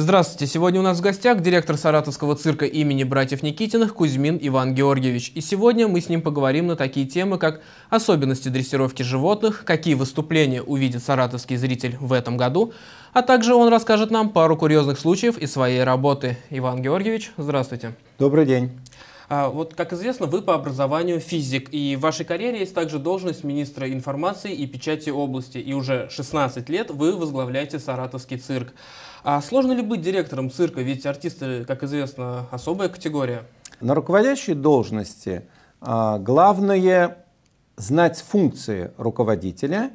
Здравствуйте, сегодня у нас в гостях директор Саратовского цирка имени братьев Никитиных Кузьмин Иван Георгиевич. И сегодня мы с ним поговорим на такие темы, как особенности дрессировки животных, какие выступления увидит саратовский зритель в этом году, а также он расскажет нам пару курьезных случаев из своей работы. Иван Георгиевич, здравствуйте. Добрый день. А, вот, как известно, вы по образованию физик, и в вашей карьере есть также должность министра информации и печати области, и уже 16 лет вы возглавляете саратовский цирк. А сложно ли быть директором цирка, ведь артисты, как известно, особая категория? На руководящей должности а, главное знать функции руководителя,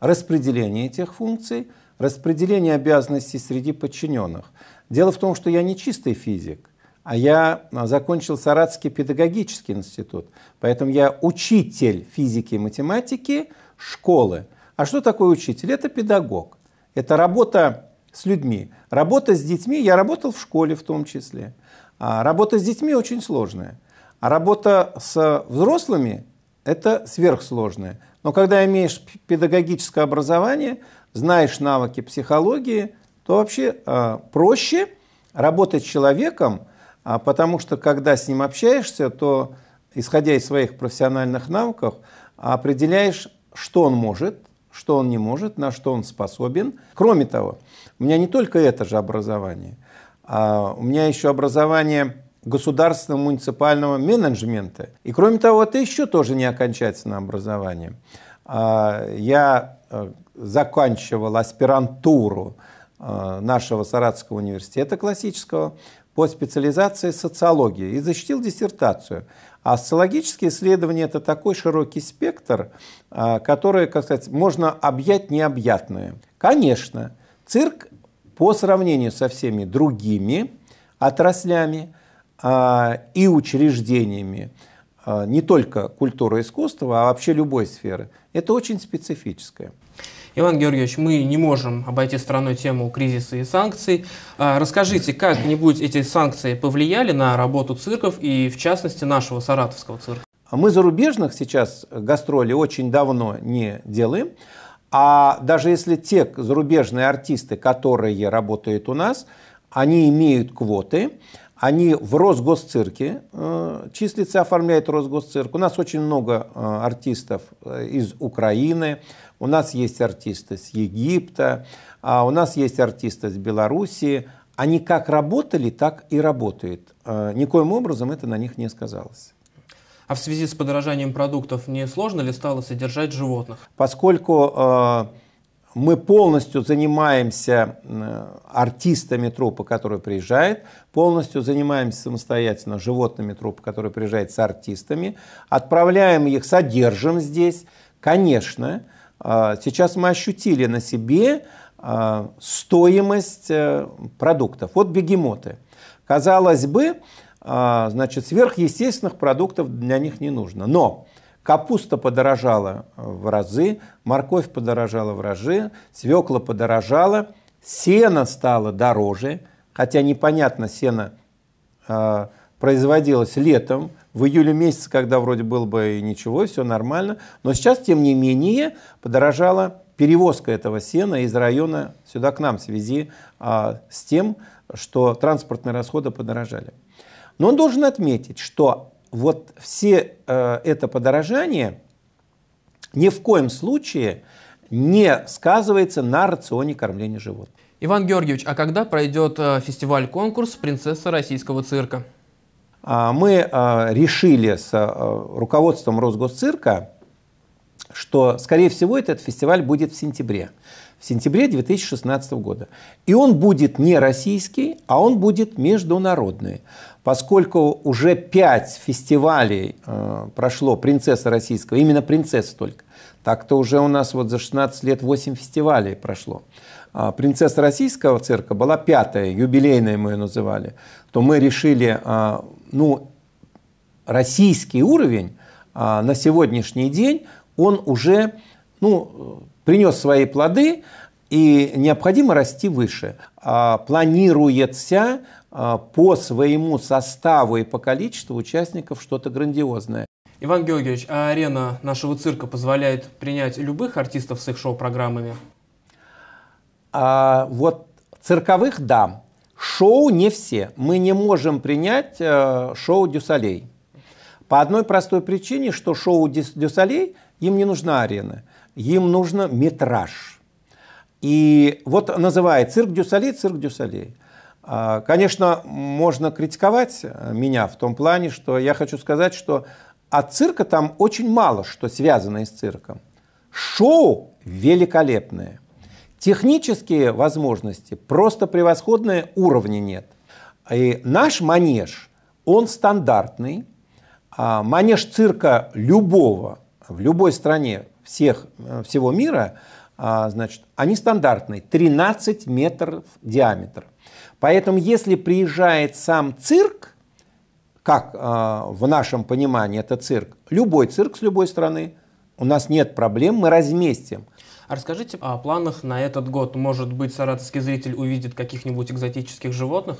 распределение этих функций, распределение обязанностей среди подчиненных. Дело в том, что я не чистый физик – а я а, закончил Саратский педагогический институт. Поэтому я учитель физики и математики школы. А что такое учитель? Это педагог. Это работа с людьми. Работа с детьми, я работал в школе в том числе. А работа с детьми очень сложная. А работа с взрослыми – это сверхсложная. Но когда имеешь педагогическое образование, знаешь навыки психологии, то вообще э, проще работать с человеком, а потому что когда с ним общаешься, то, исходя из своих профессиональных навыков, определяешь, что он может, что он не может, на что он способен. Кроме того, у меня не только это же образование, а у меня еще образование государственного муниципального менеджмента. И кроме того, это еще тоже не окончательное образование. А, я э, заканчивал аспирантуру э, нашего Саратовского университета классического, по специализации социология и защитил диссертацию. А социологические исследования – это такой широкий спектр, а, который, как сказать, можно объять необъятное. Конечно, цирк по сравнению со всеми другими отраслями а, и учреждениями, а, не только культуры и искусства, а вообще любой сферы, это очень специфическое. Иван Георгиевич, мы не можем обойти стороной тему кризиса и санкций. А, расскажите, как-нибудь эти санкции повлияли на работу цирков и, в частности, нашего саратовского цирка? А мы зарубежных сейчас гастроли очень давно не делаем. А даже если те зарубежные артисты, которые работают у нас, они имеют квоты, они в Росгосцирке э, числится, оформляет Росгосцирк. У нас очень много э, артистов э, из Украины, у нас есть артисты с Египта, а у нас есть артисты с Белоруссии. Они как работали, так и работают. Э, никоим образом это на них не сказалось. А в связи с подорожанием продуктов не сложно ли стало содержать животных? Поскольку э, мы полностью занимаемся артистами трупа, который приезжает, полностью занимаемся самостоятельно животными трупа, который приезжает с артистами, отправляем их, содержим здесь, конечно, а, сейчас мы ощутили на себе а, стоимость э, продуктов. Вот бегемоты. Казалось бы, а, значит, сверхъестественных продуктов для них не нужно. Но капуста подорожала в разы, морковь подорожала в разы, свекла подорожала, сено стало дороже, хотя непонятно сено производилось летом, в июле месяце, когда вроде было бы и ничего, все нормально. Но сейчас, тем не менее, подорожала перевозка этого сена из района сюда к нам в связи а, с тем, что транспортные расходы подорожали. Но он должен отметить, что вот все э, это подорожание ни в коем случае не сказывается на рационе кормления животных. Иван Георгиевич, а когда пройдет э, фестиваль-конкурс «Принцесса российского цирка»? А, мы а, решили с а, руководством Росгосцирка, что, скорее всего, этот фестиваль будет в сентябре. В сентябре 2016 года. И он будет не российский, а он будет международный. Поскольку уже пять фестивалей прошло «Принцесса российского», именно «Принцесса» только, так-то уже у нас вот за 16 лет 8 фестивалей прошло. Принцесса российского цирка была пятая, юбилейная мы ее называли. То мы решили ну, российский уровень а, на сегодняшний день, он уже ну, принес свои плоды, и необходимо расти выше. А, планируется а, по своему составу и по количеству участников что-то грандиозное. Иван Георгиевич, а арена нашего цирка позволяет принять любых артистов с их шоу-программами? А, вот цирковых – да. Шоу не все. Мы не можем принять э, шоу Дюсалей. По одной простой причине, что шоу Дюсалей, им не нужна арена, им нужно метраж. И вот называет цирк Дюсалей, цирк Дюсалей. А, конечно, можно критиковать э, меня в том плане, что я хочу сказать, что от цирка там очень мало что связано с цирком. Шоу великолепное – Технические возможности просто превосходные, уровня нет. И наш манеж, он стандартный. А, манеж цирка любого, в любой стране всех, э, всего мира, а, значит, они стандартные, 13 метров диаметр. Поэтому если приезжает сам цирк, как э, в нашем понимании это цирк, любой цирк с любой страны, у нас нет проблем, мы разместим – а расскажите о планах на этот год. Может быть, саратовский зритель увидит каких-нибудь экзотических животных?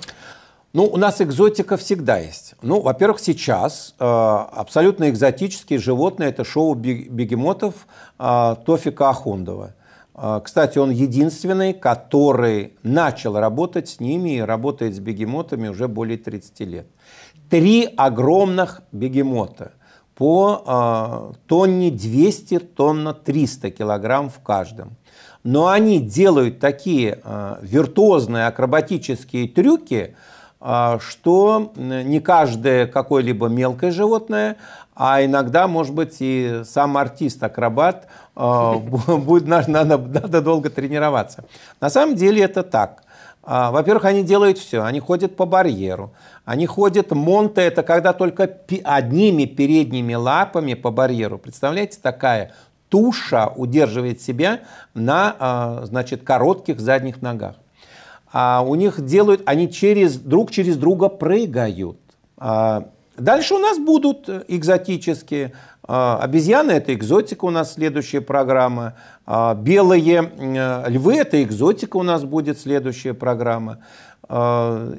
Ну, у нас экзотика всегда есть. Ну, во-первых, сейчас э, абсолютно экзотические животные – это шоу бегемотов э, Тофика Ахундова. Э, кстати, он единственный, который начал работать с ними и работает с бегемотами уже более 30 лет. Три огромных бегемота – по а, тонне 200, тонна 300 килограмм в каждом. Но они делают такие а, виртуозные акробатические трюки, а, что не каждое какое-либо мелкое животное, а иногда, может быть, и сам артист-акробат будет, надо, надо долго тренироваться. На самом деле это так. А, во-первых, они делают все. Они ходят по барьеру. Они ходят монте, это когда только одними передними лапами по барьеру. Представляете, такая туша удерживает себя на, а, значит, коротких задних ногах. А у них делают, они через, друг через друга прыгают. А, Дальше у нас будут экзотические а, обезьяны, это экзотика у нас следующая программа. А, белые львы, это экзотика у нас будет следующая программа. А,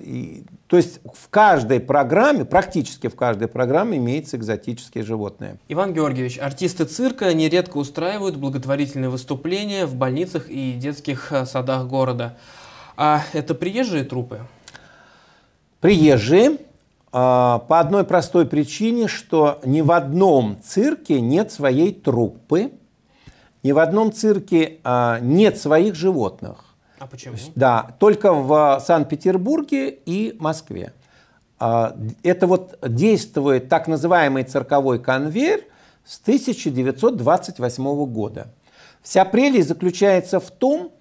то есть в каждой программе, практически в каждой программе имеется экзотические животные. Иван Георгиевич, артисты цирка нередко устраивают благотворительные выступления в больницах и детских садах города. А это приезжие трупы? Приезжие. А, по одной простой причине, что ни в одном цирке нет своей труппы, ни в одном цирке а, нет своих животных. А почему? Да, только в Санкт-Петербурге и Москве. А, это вот действует так называемый цирковой конвейер с 1928 года. Вся прелесть заключается в том,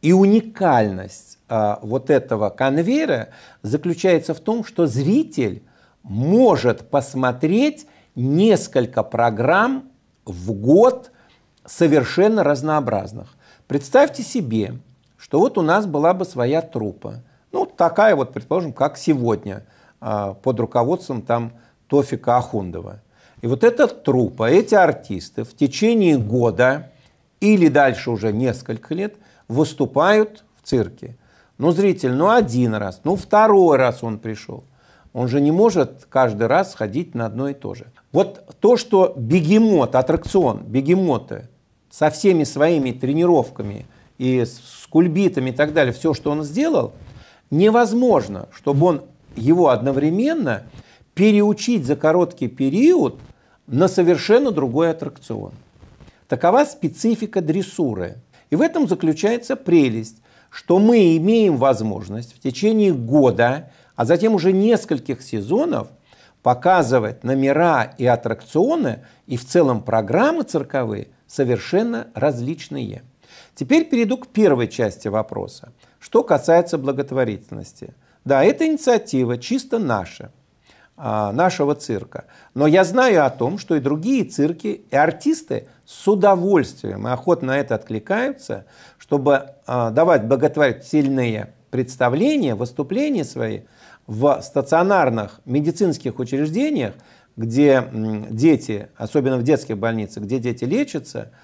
и уникальность а, вот этого конвейера заключается в том, что зритель может посмотреть несколько программ в год совершенно разнообразных. Представьте себе, что вот у нас была бы своя трупа. Ну, такая вот, предположим, как сегодня, а, под руководством там Тофика Ахундова. И вот эта трупа, эти артисты в течение года или дальше уже несколько лет выступают в цирке. Ну, зритель, ну, один раз, ну, второй раз он пришел. Он же не может каждый раз ходить на одно и то же. Вот то, что бегемот, аттракцион, бегемоты со всеми своими тренировками и с кульбитами и так далее, все, что он сделал, невозможно, чтобы он его одновременно переучить за короткий период на совершенно другой аттракцион. Такова специфика дрессуры. И в этом заключается прелесть что мы имеем возможность в течение года, а затем уже нескольких сезонов показывать номера и аттракционы и в целом программы цирковые совершенно различные. Теперь перейду к первой части вопроса, что касается благотворительности. Да, эта инициатива чисто наша – а, нашего цирка. Но я знаю о том, что и другие цирки, и артисты с удовольствием и охотно на это откликаются, чтобы а, давать благотворительные представления, выступления свои в стационарных медицинских учреждениях, где дети, особенно в детских больницах, где дети лечатся –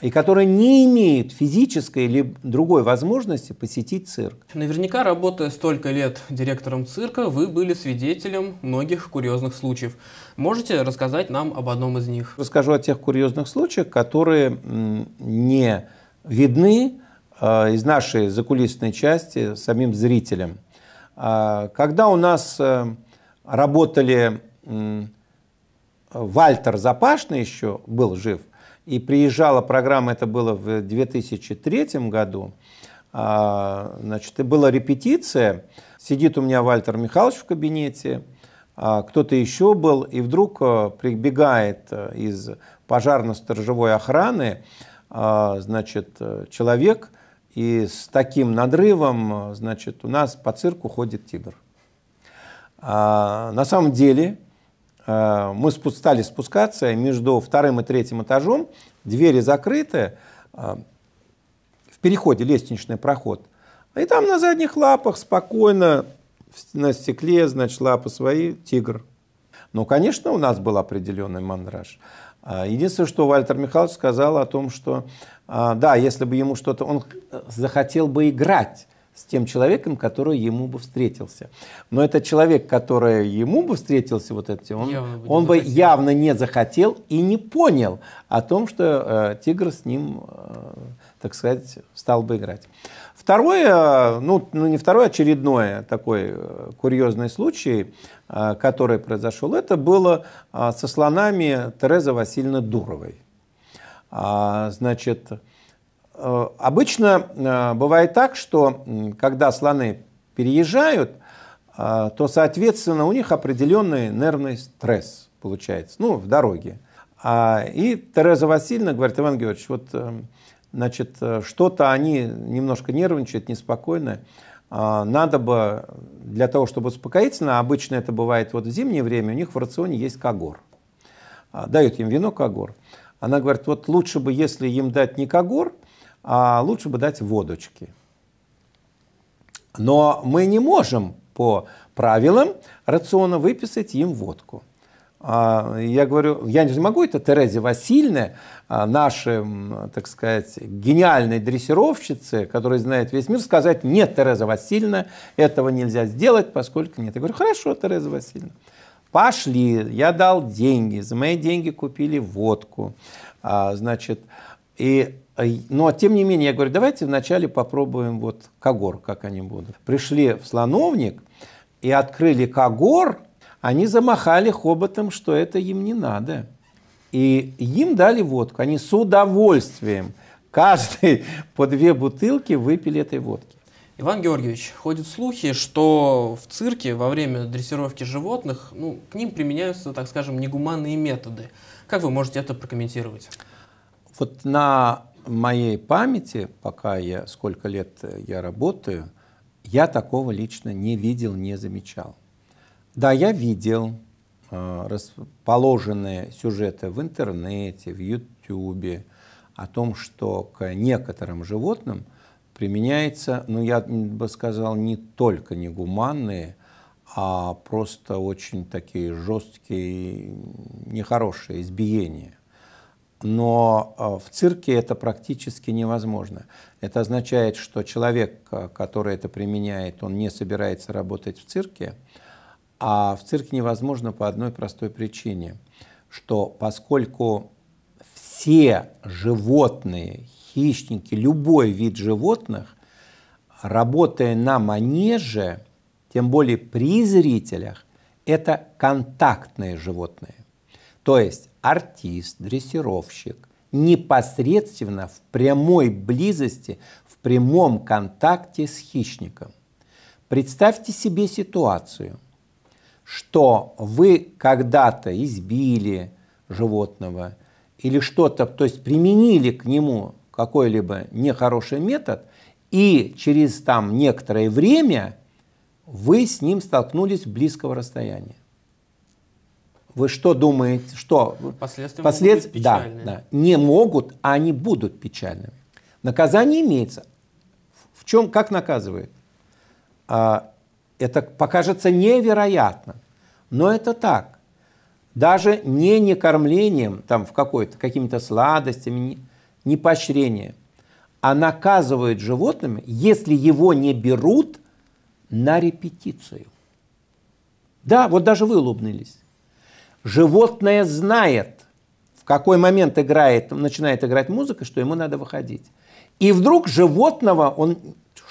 и которая не имеет физической или другой возможности посетить цирк. Наверняка, работая столько лет директором цирка, вы были свидетелем многих курьезных случаев. Можете рассказать нам об одном из них? Расскажу о тех курьезных случаях, которые не видны а, из нашей закулисной части самим зрителям. А, когда у нас э, работали Вальтер Запашный еще был жив – и приезжала программа, это было в 2003 году, а, значит, и была репетиция, сидит у меня Вальтер Михайлович в кабинете, а, кто-то еще был, и вдруг а, прибегает из пожарно-сторожевой охраны, значит, человек, и с таким надрывом, значит, у нас по цирку ходит тигр. На самом деле, Э, мы стали спускаться, между вторым и третьим этажом двери закрыты, э, в переходе лестничный проход. И там на задних лапах спокойно на стекле, значит, лапы свои, тигр. Ну, конечно, у нас был определенный мандраж. Э, единственное, что Вальтер Михайлович сказал о том, что, да, если бы ему что-то, он захотел бы играть, с тем человеком, который ему бы встретился. Но этот человек, который ему бы встретился, вот этот, он, он бы явно не захотел и не понял о том, что э, тигр с ним, э, так сказать, стал бы играть. Второе, э, ну, ну не второе, а очередное такой э, курьезный случай, э, который произошел, это было э, со слонами Терезы Васильевны Дуровой. А, значит, э, Э, обычно э, бывает так, что когда слоны переезжают, э, то, соответственно, у них определенный нервный стресс получается, ну, в дороге. А, и Тереза Васильевна говорит, Иван Георгиевич, вот, значит, что-то они немножко нервничают, неспокойны. Надо бы для того, чтобы успокоиться, обычно это бывает вот в зимнее время, у них в рационе есть когор. Дают им вино когор. Она говорит, вот лучше бы, если им дать не когор – а лучше бы дать водочки. Но мы не можем по правилам рациона выписать им водку. А, я говорю, я не могу, это Терезе Васильевне, а, нашей, так сказать, гениальной дрессировщице, которая знает весь мир, сказать, нет, Тереза Васильевна, этого нельзя сделать, поскольку нет. Я говорю, хорошо, Тереза Васильевна. Пошли, я дал деньги, за мои деньги купили водку. А, значит, и а Но, ну, а тем не менее, я говорю, давайте вначале попробуем вот Кагор, как они будут. Пришли в Слоновник и открыли Кагор, они замахали хоботом, что это им не надо. И им дали водку. Они с удовольствием, каждый по две бутылки выпили этой водки. Иван Георгиевич, ходят слухи, что в цирке во время дрессировки животных ну, к ним применяются, так скажем, негуманные методы. Как вы можете это прокомментировать? Вот на моей памяти, пока я, сколько лет я работаю, я такого лично не видел, не замечал. Да, я видел э, расположенные сюжеты в интернете, в Ютьюбе о том, что к некоторым животным применяется, ну, я бы сказал, не только негуманные, а просто очень такие жесткие, нехорошие избиения но э, в цирке это практически невозможно. Это означает, что человек, э, который это применяет, он не собирается работать в цирке, а в цирке невозможно по одной простой причине, что поскольку все животные, хищники, любой вид животных, работая на манеже, тем более при зрителях, это контактные животные. То есть артист, дрессировщик непосредственно в прямой близости, в прямом контакте с хищником. Представьте себе ситуацию, что вы когда-то избили животного или что-то, то есть применили к нему какой-либо нехороший метод, и через там некоторое время вы с ним столкнулись близкого расстояния. Вы что думаете, что последствия, последствия могут да, да, не могут, а они будут печальными. Наказание имеется. В чем, как наказывает? А, это покажется невероятно, но это так. Даже не некормлением, там, в какой-то, какими-то сладостями, не поощрение, а наказывает животными, если его не берут на репетицию. Да, вот даже вы улыбнулись. Животное знает, в какой момент играет, начинает играть музыка, что ему надо выходить. И вдруг животного он,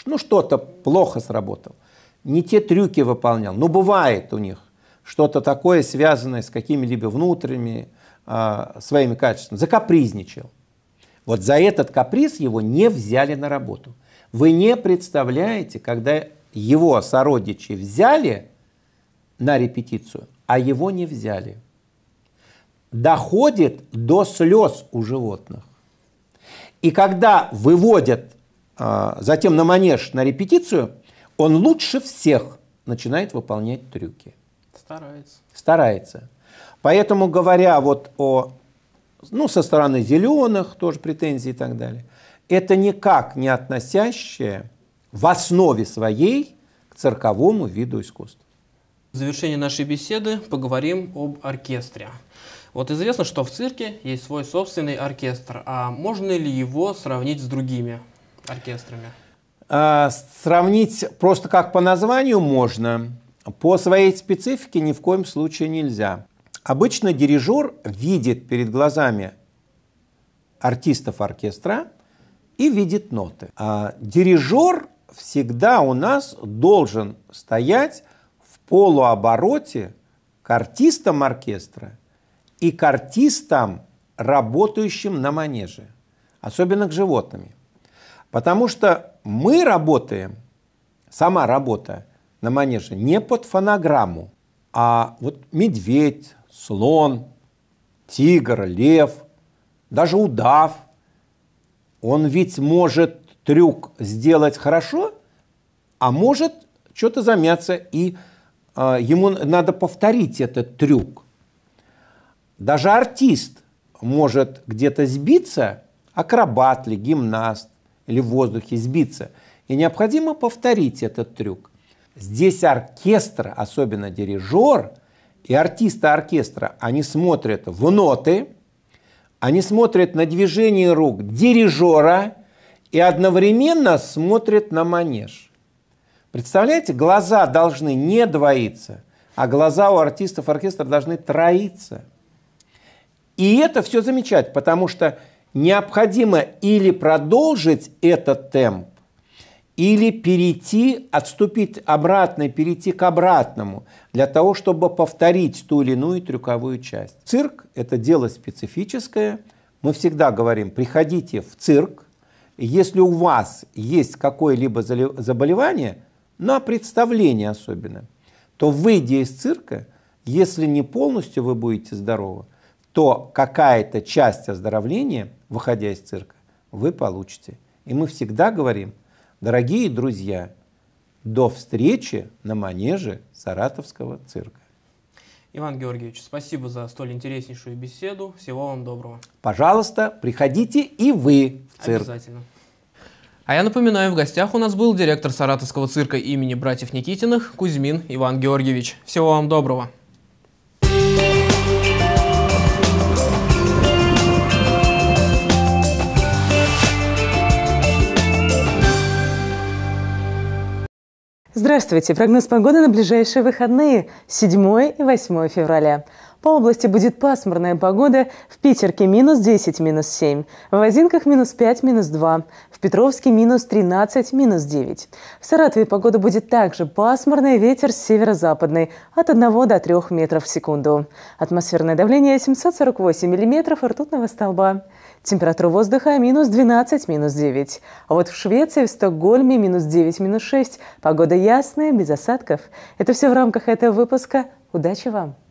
ну что-то плохо сработал, не те трюки выполнял. Ну бывает у них что-то такое, связанное с какими-либо внутренними э, своими качествами. Закапризничал. Вот за этот каприз его не взяли на работу. Вы не представляете, когда его сородичи взяли на репетицию, а его не взяли. Доходит до слез у животных. И когда выводят а, затем на манеж, на репетицию, он лучше всех начинает выполнять трюки. Старается. Старается. Поэтому, говоря вот о, ну, со стороны зеленых, тоже претензии и так далее, это никак не относящее в основе своей к цирковому виду искусства. В завершении нашей беседы поговорим об оркестре. Вот известно, что в цирке есть свой собственный оркестр. А можно ли его сравнить с другими оркестрами? А, сравнить просто как по названию можно. По своей специфике ни в коем случае нельзя. Обычно дирижер видит перед глазами артистов оркестра и видит ноты. А дирижер всегда у нас должен стоять полуобороте к артистам оркестра и к артистам, работающим на манеже, особенно к животным, Потому что мы работаем, сама работа на манеже, не под фонограмму, а вот медведь, слон, тигр, лев, даже удав, он ведь может трюк сделать хорошо, а может что-то замяться и а, ему надо повторить этот трюк. Даже артист может где-то сбиться, акробат ли, гимнаст или в воздухе сбиться, и необходимо повторить этот трюк. Здесь оркестр, особенно дирижер и артисты оркестра, они смотрят в ноты, они смотрят на движение рук дирижера и одновременно смотрят на манеж. Представляете, глаза должны не двоиться, а глаза у артистов оркестра должны троиться. И это все замечать, потому что необходимо или продолжить этот темп, или перейти, отступить обратно, перейти к обратному, для того, чтобы повторить ту или иную трюковую часть. Цирк – это дело специфическое. Мы всегда говорим, приходите в цирк. Если у вас есть какое-либо заболевание, на представление особенно, то выйдя из цирка, если не полностью вы будете здоровы, то какая-то часть оздоровления, выходя из цирка, вы получите. И мы всегда говорим, дорогие друзья, до встречи на манеже Саратовского цирка. Иван Георгиевич, спасибо за столь интереснейшую беседу. Всего вам доброго. Пожалуйста, приходите и вы в цирк. Обязательно. А я напоминаю, в гостях у нас был директор Саратовского цирка имени братьев Никитиных Кузьмин Иван Георгиевич. Всего вам доброго! Здравствуйте! Прогноз погоды на ближайшие выходные 7 и 8 февраля. По области будет пасмурная погода. В Питерке минус 10, минус 7. В Озинках минус 5, минус 2. В Петровске минус 13, минус 9. В Саратове погода будет также пасмурная, ветер северо-западный от 1 до 3 метров в секунду. Атмосферное давление 748 миллиметров ртутного столба. Температура воздуха – минус 12, минус 9. А вот в Швеции, в Стокгольме – минус 9, минус 6. Погода ясная, без осадков. Это все в рамках этого выпуска. Удачи вам!